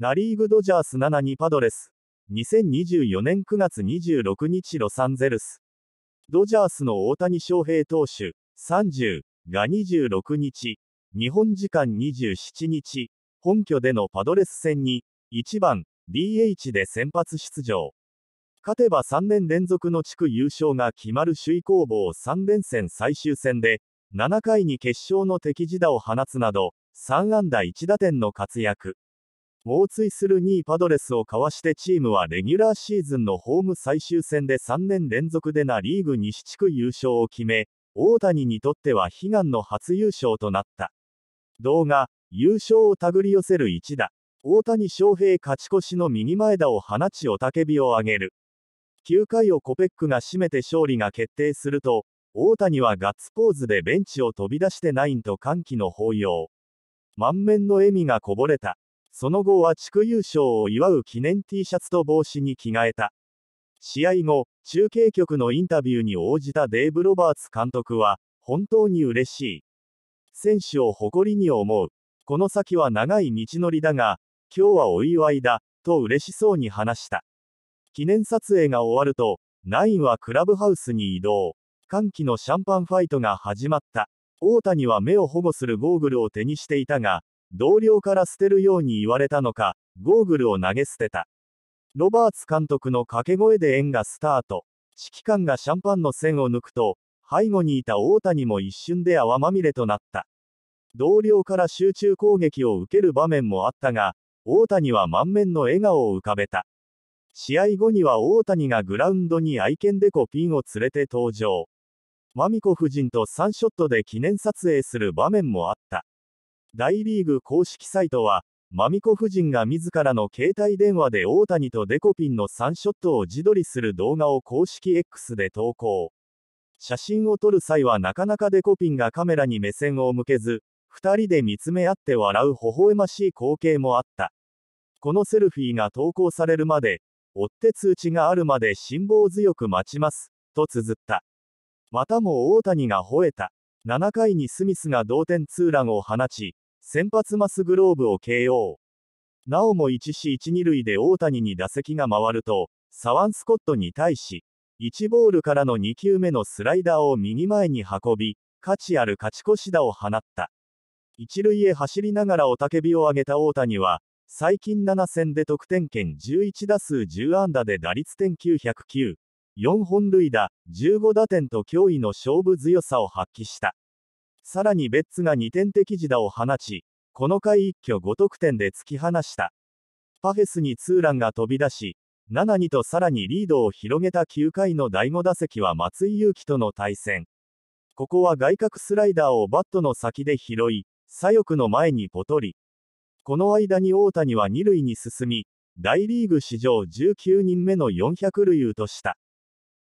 ナリーグドジャース7にパドレス。2024年9月26日ロサンゼルス。ドジャースの大谷翔平投手、30が26日、日本時間27日、本拠でのパドレス戦に、1番 DH で先発出場。勝てば3年連続の地区優勝が決まる首位攻防3連戦最終戦で、7回に決勝の敵地打を放つなど、3安打1打点の活躍。猛追する2位パドレスをかわしてチームはレギュラーシーズンのホーム最終戦で3年連続でナ・リーグ西地区優勝を決め、大谷にとっては悲願の初優勝となった。動画、優勝を手繰り寄せる一打。大谷翔平勝ち越しの右前打を放ち雄たけびを上げる。9回をコペックが締めて勝利が決定すると、大谷はガッツポーズでベンチを飛び出してナインと歓喜の抱擁。満面の笑みがこぼれた。その後は地区優勝を祝う記念 T シャツと帽子に着替えた。試合後、中継局のインタビューに応じたデーブ・ロバーツ監督は、本当に嬉しい。選手を誇りに思う。この先は長い道のりだが、今日はお祝いだ、と嬉しそうに話した。記念撮影が終わると、ナインはクラブハウスに移動。歓喜のシャンパンファイトが始まった。大谷は目を保護するゴーグルを手にしていたが、同僚から捨てるように言われたのか、ゴーグルを投げ捨てた。ロバーツ監督の掛け声で縁がスタート。指揮官がシャンパンの線を抜くと、背後にいた大谷も一瞬で泡まみれとなった。同僚から集中攻撃を受ける場面もあったが、大谷は満面の笑顔を浮かべた。試合後には大谷がグラウンドに愛犬でコピンを連れて登場。マミコ夫人とサンショットで記念撮影する場面もあった。大リーグ公式サイトは、マミコ夫人が自らの携帯電話で大谷とデコピンの3ショットを自撮りする動画を公式 X で投稿。写真を撮る際はなかなかデコピンがカメラに目線を向けず、2人で見つめ合って笑う微笑ましい光景もあった。このセルフィーが投稿されるまで、追って通知があるまで辛抱強く待ちます、と綴った。またも大谷が吠えた。7回にスミスが同点ツーランを放ち、先発マスグローブを KO。なおも1死1 2塁で大谷に打席が回ると、サワン・スコットに対し、1ボールからの2球目のスライダーを右前に運び、価値ある勝ち越し打を放った。一塁へ走りながら雄たけびを上げた大谷は、最近7戦で得点圏11打数10安打で打率点909、4本塁打、15打点と驚異の勝負強さを発揮した。さらにベッツが2点的自打を放ち、この回一挙5得点で突き放した。パフェスにツーランが飛び出し、7-2とさらにリードを広げた9回の第5打席は松井裕樹との対戦。ここは外角スライダーをバットの先で拾い、左翼の前にポトリ。この間に大谷は2塁に進み、大リーグ史上19人目の400塁打とした。